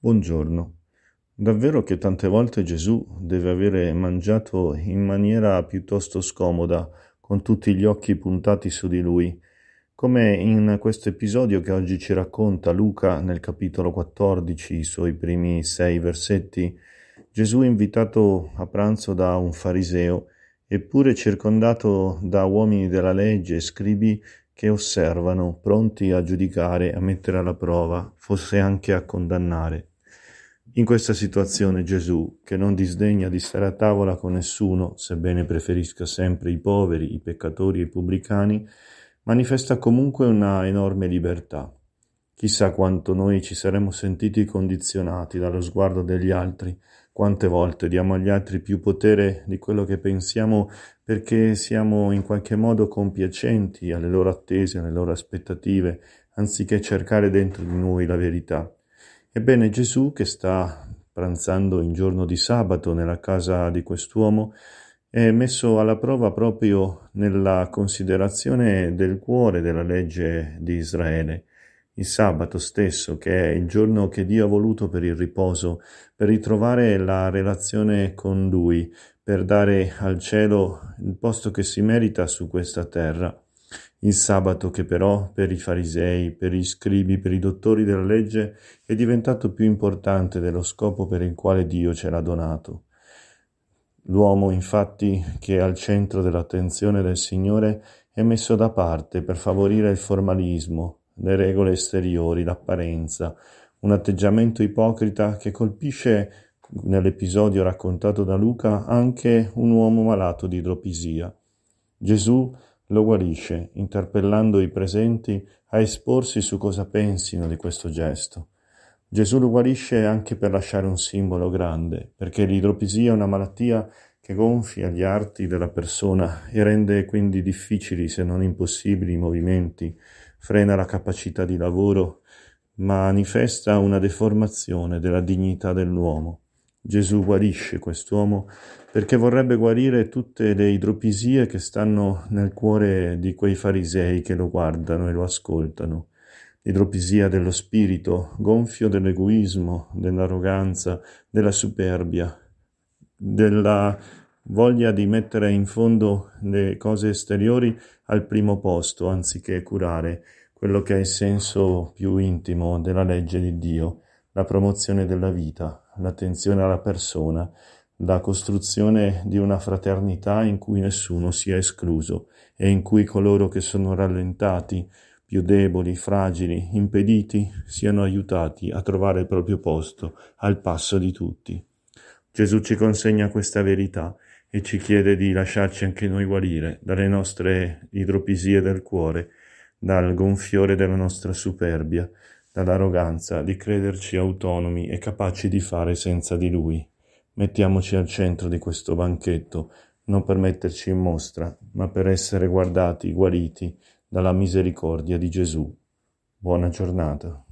Buongiorno. Davvero che tante volte Gesù deve avere mangiato in maniera piuttosto scomoda, con tutti gli occhi puntati su di lui, come in questo episodio che oggi ci racconta Luca nel capitolo 14, i suoi primi sei versetti. Gesù invitato a pranzo da un fariseo, eppure circondato da uomini della legge e scribi che osservano, pronti a giudicare, a mettere alla prova, forse anche a condannare. In questa situazione Gesù, che non disdegna di stare a tavola con nessuno, sebbene preferisca sempre i poveri, i peccatori e i pubblicani, manifesta comunque una enorme libertà. Chissà quanto noi ci saremmo sentiti condizionati dallo sguardo degli altri, quante volte diamo agli altri più potere di quello che pensiamo perché siamo in qualche modo compiacenti alle loro attese, alle loro aspettative, anziché cercare dentro di noi la verità. Ebbene Gesù, che sta pranzando in giorno di sabato nella casa di quest'uomo, è messo alla prova proprio nella considerazione del cuore della legge di Israele. Il sabato stesso, che è il giorno che Dio ha voluto per il riposo, per ritrovare la relazione con Lui, per dare al cielo il posto che si merita su questa terra. Il sabato che però, per i farisei, per gli scribi, per i dottori della legge, è diventato più importante dello scopo per il quale Dio ce l'ha donato. L'uomo, infatti, che è al centro dell'attenzione del Signore, è messo da parte per favorire il formalismo, le regole esteriori, l'apparenza, un atteggiamento ipocrita che colpisce, nell'episodio raccontato da Luca, anche un uomo malato di idropisia. Gesù lo guarisce, interpellando i presenti a esporsi su cosa pensino di questo gesto. Gesù lo guarisce anche per lasciare un simbolo grande, perché l'idropisia è una malattia che gonfia gli arti della persona e rende quindi difficili, se non impossibili, i movimenti, frena la capacità di lavoro, ma manifesta una deformazione della dignità dell'uomo. Gesù guarisce quest'uomo perché vorrebbe guarire tutte le idropisie che stanno nel cuore di quei farisei che lo guardano e lo ascoltano. L'idropisia dello spirito, gonfio dell'egoismo, dell'arroganza, della superbia, della voglia di mettere in fondo le cose esteriori al primo posto anziché curare quello che è il senso più intimo della legge di Dio, la promozione della vita, l'attenzione alla persona, la costruzione di una fraternità in cui nessuno sia escluso e in cui coloro che sono rallentati, più deboli, fragili, impediti, siano aiutati a trovare il proprio posto al passo di tutti. Gesù ci consegna questa verità e ci chiede di lasciarci anche noi guarire dalle nostre idropisie del cuore, dal gonfiore della nostra superbia, dall'arroganza di crederci autonomi e capaci di fare senza di lui. Mettiamoci al centro di questo banchetto, non per metterci in mostra, ma per essere guardati, guariti dalla misericordia di Gesù. Buona giornata.